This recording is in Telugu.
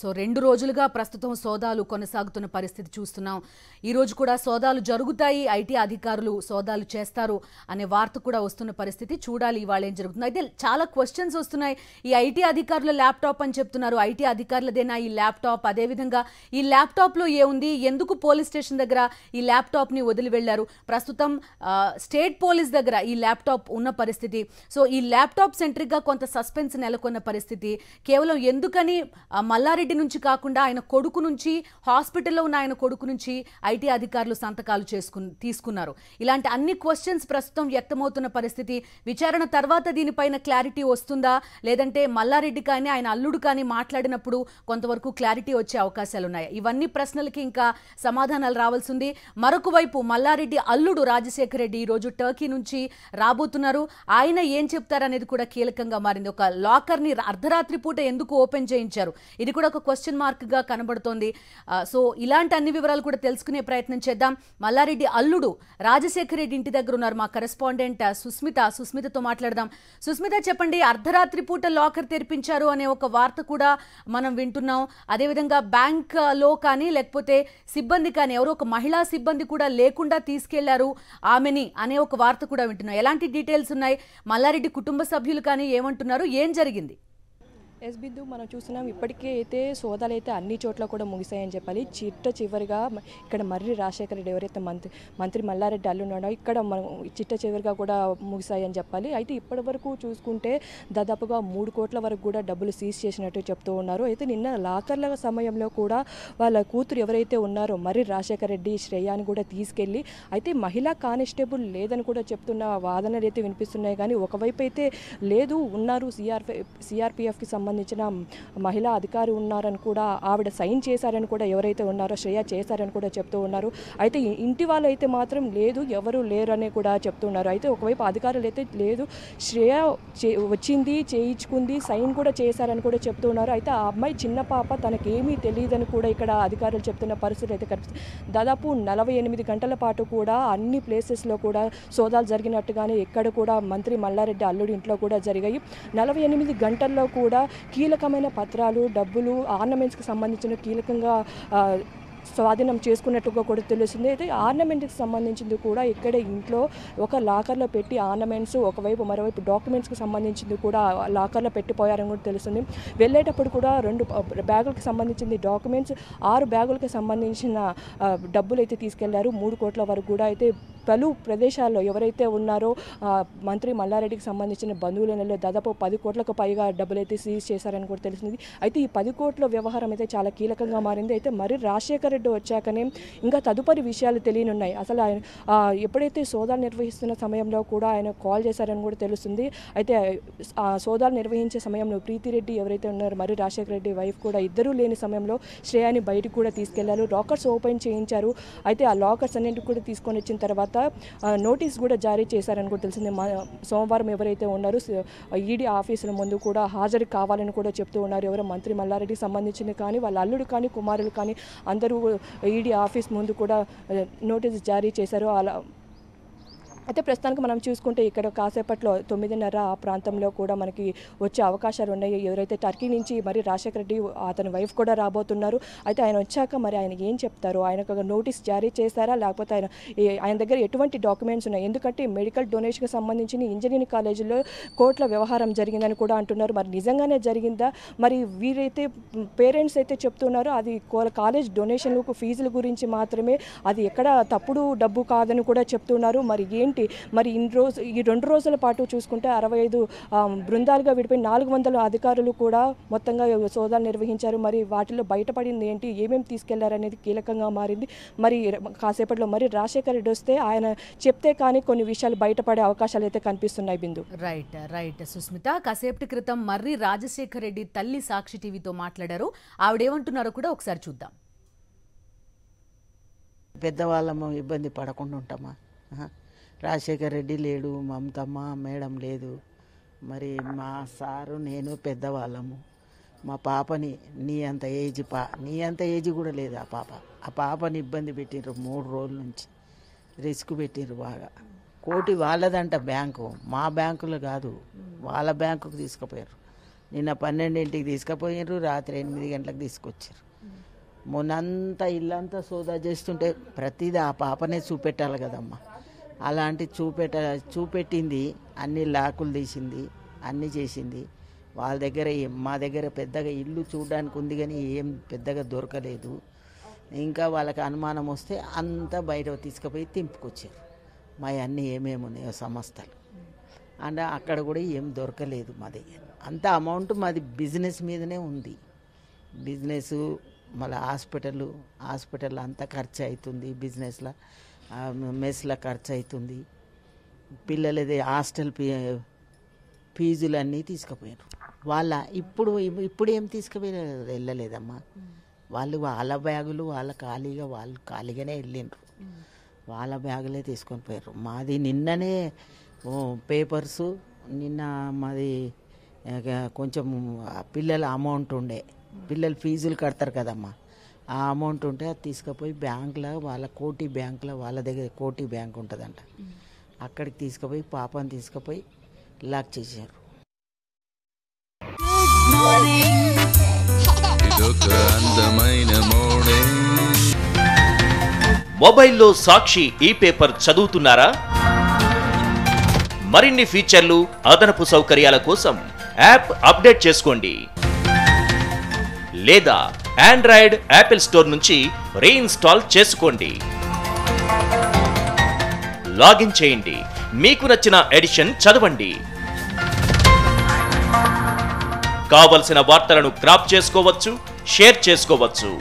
సో రెండు రోజులుగా ప్రస్తుతం సోదాలు కొనసాగుతున్న పరిస్థితి చూస్తున్నాం ఈ రోజు కూడా సోదాలు జరుగుతాయి ఐటీ అధికారులు సోదాలు చేస్తారు అనే వార్త కూడా వస్తున్న పరిస్థితి చూడాలి ఇవాళ ఏం జరుగుతుంది అయితే చాలా క్వశ్చన్స్ వస్తున్నాయి ఈ ఐటీ అధికారుల ల్యాప్టాప్ అని చెప్తున్నారు ఐటీ అధికారులదేనా ఈ ల్యాప్టాప్ అదేవిధంగా ఈ ల్యాప్టాప్లో ఏముంది ఎందుకు పోలీస్ స్టేషన్ దగ్గర ఈ ల్యాప్టాప్ని వదిలి వెళ్లారు ప్రస్తుతం స్టేట్ పోలీస్ దగ్గర ఈ ల్యాప్టాప్ ఉన్న పరిస్థితి సో ఈ ల్యాప్టాప్ సెంట్రిక్గా కొంత సస్పెన్స్ నెలకొన్న పరిస్థితి కేవలం ఎందుకని మళ్ళా రంగారెడ్డి నుంచి కాకుండా ఆయన కొడుకు నుంచి హాస్పిటల్లో ఉన్న ఆయన కొడుకు నుంచి ఐటీ అధికారులు సంతకాలు చేసుకు తీసుకున్నారు ఇలాంటి అన్ని క్వశ్చన్స్ ప్రస్తుతం వ్యక్తమవుతున్న పరిస్థితి విచారణ తర్వాత దీనిపైన క్లారిటీ వస్తుందా లేదంటే మల్లారెడ్డి కానీ ఆయన అల్లుడు కానీ మాట్లాడినప్పుడు కొంతవరకు క్లారిటీ వచ్చే అవకాశాలు ఉన్నాయి ఇవన్నీ ప్రశ్నలకి ఇంకా సమాధానాలు రావాల్సి ఉంది మరొక వైపు మల్లారెడ్డి అల్లుడు రాజశేఖర రెడ్డి రోజు టర్కీ నుంచి రాబోతున్నారు ఆయన ఏం చెప్తారనేది కూడా కీలకంగా మారింది ఒక లాకర్ ని అర్ధరాత్రి పూట ఎందుకు ఓపెన్ చేయించారు ఇది కూడా ఒక క్వశ్చన్ మార్క్ గా కనబడుతోంది సో ఇలాంటి అన్ని వివరాలు కూడా తెలుసుకునే ప్రయత్నం చేద్దాం మల్లారెడ్డి అల్లుడు రాజశేఖర రెడ్డి ఇంటి దగ్గర ఉన్నారు మా కరెస్పాండెంట్ సుస్మిత సుస్మితతో మాట్లాడదాం సుస్మిత చెప్పండి అర్ధరాత్రి పూట లాకర్ తెరిపించారు అనే ఒక వార్త కూడా మనం వింటున్నాం అదేవిధంగా లో కానీ లేకపోతే సిబ్బంది కానీ ఎవరో ఒక మహిళా సిబ్బంది కూడా లేకుండా తీసుకెళ్లారు ఆమెని అనే ఒక వార్త కూడా వింటున్నాం ఎలాంటి డీటెయిల్స్ ఉన్నాయి మల్లారెడ్డి కుటుంబ సభ్యులు కానీ ఏమంటున్నారు ఏం జరిగింది ఎస్ బిందు మనం చూస్తున్నాం ఇప్పటికే అయితే సోదాలు అయితే అన్ని చోట్ల కూడా ముగిశాయని చెప్పాలి చిట్ట చివరిగా ఇక్కడ మర్రి రాజశేఖర రెడ్డి ఎవరైతే మంత్రి మంత్రి మల్లారెడ్డి అల్లు ఉన్నాడో ఇక్కడ మనం చిట్ట చివరిగా కూడా ముగిశాయని చెప్పాలి అయితే ఇప్పటి వరకు చూసుకుంటే దాదాపుగా మూడు కోట్ల వరకు కూడా డబ్బులు సీజ్ చేసినట్టు చెప్తూ ఉన్నారు అయితే నిన్న లాకర్ల సమయంలో కూడా వాళ్ళ కూతురు ఎవరైతే ఉన్నారో మర్రి రాజశేఖర రెడ్డి శ్రేయాని కూడా తీసుకెళ్ళి అయితే మహిళా కానిస్టేబుల్ లేదని కూడా చెప్తున్న వాదనలు అయితే వినిపిస్తున్నాయి కానీ ఒకవైపు అయితే లేదు ఉన్నారు సిఆర్పి సిఆర్పిఎఫ్కి సంబంధించి సంబంధించిన మహిళా అధికారి ఉన్నారని కూడా ఆవిడ సైన్ చేశారని కూడా ఎవరైతే ఉన్నారో శ్రేయ చేశారని కూడా చెప్తూ ఉన్నారు అయితే ఇంటి వాళ్ళైతే మాత్రం లేదు ఎవరు లేరని కూడా చెప్తున్నారు అయితే ఒకవైపు అధికారులు అయితే లేదు శ్రేయ వచ్చింది చేయించుకుంది సైన్ కూడా చేశారని కూడా చెప్తున్నారు అయితే ఆ అమ్మాయి చిన్న పాప తనకేమీ తెలియదని కూడా ఇక్కడ అధికారులు చెప్తున్న పరిస్థితి అయితే కనిపిస్తుంది దాదాపు నలభై ఎనిమిది గంటల పాటు కూడా అన్ని ప్లేసెస్లో కూడా సోదాలు జరిగినట్టుగానే ఎక్కడ కూడా మంత్రి మల్లారెడ్డి అల్లుడి ఇంట్లో కూడా జరిగాయి నలభై ఎనిమిది గంటల్లో కూడా కీలకమైన పత్రాలు డబ్బులు ఆర్నమెంట్స్కి సంబంధించిన కీలకంగా స్వాధీనం చేసుకున్నట్టుగా కూడా తెలుస్తుంది అయితే ఆర్నమెంట్కి సంబంధించింది కూడా ఇక్కడే ఇంట్లో ఒక లాకర్లో పెట్టి ఆర్నమెంట్స్ ఒకవైపు మరోవైపు డాక్యుమెంట్స్కి సంబంధించింది కూడా లాకర్లో పెట్టిపోయారని కూడా తెలుస్తుంది వెళ్ళేటప్పుడు కూడా రెండు బ్యాగులకు సంబంధించింది డాక్యుమెంట్స్ ఆరు బ్యాగులకు సంబంధించిన డబ్బులు అయితే తీసుకెళ్లారు మూడు కోట్ల వరకు కూడా అయితే పలు ప్రదేశాల్లో ఎవరైతే ఉన్నారో మంత్రి మల్లారెడ్డికి సంబంధించిన బంధువుల నెలలో దాదాపు పది కోట్లకు పైగా డబ్బులు అయితే సీజ్ చేశారని కూడా తెలిసింది అయితే ఈ పది కోట్ల వ్యవహారం అయితే చాలా కీలకంగా మారింది అయితే మరి రాజశేఖర రెడ్డి వచ్చాకనే ఇంకా తదుపరి విషయాలు తెలియనున్నాయి అసలు ఆయన ఎప్పుడైతే సోదాలు నిర్వహిస్తున్న సమయంలో కూడా ఆయన కాల్ చేశారని కూడా తెలుస్తుంది అయితే ఆ సోదాలు నిర్వహించే సమయంలో ప్రీతిరెడ్డి ఎవరైతే ఉన్నారో మరి రాజశేఖర రెడ్డి వైఫ్ కూడా ఇద్దరూ లేని సమయంలో శ్రేయాని బయటకు కూడా తీసుకెళ్లారు లాకర్స్ ఓపెన్ చేయించారు అయితే ఆ లాకర్స్ అన్నింటికి కూడా తీసుకొని వచ్చిన తర్వాత నోటీస్ కూడా జారీ చేశారని కూడా తెలిసింది సోమవారం ఎవరైతే ఉన్నారో ఈడీ ఆఫీసుల ముందు కూడా హాజరు కావాలని కూడా చెప్తూ ఉన్నారు ఎవరో మంత్రి మల్లారెడ్డికి సంబంధించింది కానీ వాళ్ళ అల్లుడు కానీ కుమారులు కానీ అందరూ ఈడీ ఆఫీస్ ముందు కూడా నోటీస్ జారీ చేశారు అలా అయితే ప్రస్తుతానికి మనం చూసుకుంటే ఇక్కడ కాసేపట్లో తొమ్మిదిన్నర ఆ ప్రాంతంలో కూడా మనకి వచ్చే అవకాశాలు ఉన్నాయి ఎవరైతే టర్కీ నుంచి మరి రాజశేఖర రెడ్డి అతని వైఫ్ కూడా రాబోతున్నారు అయితే ఆయన వచ్చాక మరి ఆయన ఏం చెప్తారు ఆయన నోటీస్ జారీ చేశారా లేకపోతే ఆయన ఆయన దగ్గర ఎటువంటి డాక్యుమెంట్స్ ఉన్నాయి ఎందుకంటే మెడికల్ డొనేషన్కి సంబంధించిన ఇంజనీరింగ్ కాలేజీలో కోట్ల వ్యవహారం జరిగిందని కూడా అంటున్నారు మరి నిజంగానే జరిగిందా మరి వీరైతే పేరెంట్స్ అయితే చెప్తున్నారు అది కాలేజ్ డొనేషన్లకు ఫీజుల గురించి మాత్రమే అది ఎక్కడ తప్పుడు డబ్బు కాదని కూడా చెప్తున్నారు మరి ఏంటి కాబట్టి మరి ఇన్ని రోజు ఈ రెండు రోజుల పాటు చూసుకుంటే అరవై ఐదు బృందాలుగా విడిపోయి నాలుగు వందల అధికారులు కూడా మొత్తంగా సోదాలు నిర్వహించారు మరి వాటిలో బయటపడింది ఏంటి ఏమేమి తీసుకెళ్లారనేది కీలకంగా మారింది మరి కాసేపట్లో మరి రాజశేఖర్ రెడ్డి వస్తే ఆయన చెప్తే కానీ కొన్ని విషయాలు బయటపడే అవకాశాలు అయితే కనిపిస్తున్నాయి బిందు రైట్ రైట్ సుస్మిత కాసేపటి క్రితం మర్రి రాజశేఖర్ రెడ్డి తల్లి సాక్షి టీవీతో మాట్లాడారు ఆవిడేమంటున్నారో కూడా ఒకసారి చూద్దాం పెద్దవాళ్ళము ఇబ్బంది పడకుండా ఉంటామా రాజశేఖర్ రెడ్డి లేడు మమతమ్మ మేడం లేదు మరి మా సారు నేను పెద్దవాళ్ళము మా పాపని నీ అంత ఏజ్ పా నీ అంత ఏజ్ కూడా లేదు ఆ పాప ఆ పాపని ఇబ్బంది పెట్టిండ్రు మూడు రోజుల నుంచి రిస్క్ పెట్టిండ్రు బాగా కోటి వాళ్ళదంట బ్యాంకు మా బ్యాంకులో కాదు వాళ్ళ బ్యాంకుకు తీసుకుపోయారు నిన్న పన్నెండింటికి తీసుకుపోయినారు రాత్రి ఎనిమిది గంటలకు తీసుకొచ్చారు మొన్నంతా ఇల్లంతా సోదా చేస్తుంటే ప్రతిదీ ఆ పాపనే చూపెట్టాలి కదమ్మా అలాంటి చూపెట చూపెట్టింది అన్ని లాకులు తీసింది అన్నీ చేసింది వాళ్ళ దగ్గర మా దగ్గర పెద్దగా ఇల్లు చూడడానికి ఉంది కానీ ఏం పెద్దగా దొరకలేదు ఇంకా వాళ్ళకి అనుమానం వస్తే అంతా బయట తీసుకుపోయి తింపుకొచ్చారు మా అన్నీ ఏమేమి ఉన్నాయో సంస్థలు అండ్ అక్కడ కూడా ఏం దొరకలేదు మా దగ్గర అంత అమౌంట్ మాది బిజినెస్ మీదనే ఉంది బిజినెస్ మళ్ళీ హాస్పిటల్ హాస్పిటల్ అంతా ఖర్చు అవుతుంది బిజినెస్లో మెస్ల ఖర్చు అవుతుంది పిల్లలది హాస్టల్ ఫీజులు అన్నీ తీసుకుపోయారు వాళ్ళ ఇప్పుడు ఇప్పుడు ఏం తీసుకుపోయారు వెళ్ళలేదమ్మా వాళ్ళు వాళ్ళ బ్యాగులు వాళ్ళ ఖాళీగా వాళ్ళు ఖాళీగానే వెళ్ళిండ్రు వాళ్ళ బ్యాగులే తీసుకొని పోయారు మాది నిన్ననే పేపర్స్ నిన్న మాది కొంచెం పిల్లల అమౌంట్ ఉండే పిల్లలు ఫీజులు కడతారు కదమ్మా ఆ అమౌంట్ ఉంటే అది తీసుకుపోయి బ్యాంక్లో వాళ్ళ కోటి బ్యాంక్లో వాళ్ళ దగ్గర కోటి బ్యాంక్ ఉంటుందంట అక్కడికి తీసుకుపోయి పాపని తీసుకుపోయి లాక్ చేశారు మొబైల్లో సాక్షి ఈ పేపర్ చదువుతున్నారా మరిన్ని ఫీచర్లు అదనపు సౌకర్యాల కోసం యాప్ అప్డేట్ చేసుకోండి లేదా ఆండ్రాయిడ్ యాపిల్ స్టోర్ నుంచి రీఇన్స్టాల్ చేసుకోండి లాగిన్ చేయండి మీకు నచ్చిన ఎడిషన్ చదవండి కావలసిన వార్తలను క్రాప్ చేసుకోవచ్చు షేర్ చేసుకోవచ్చు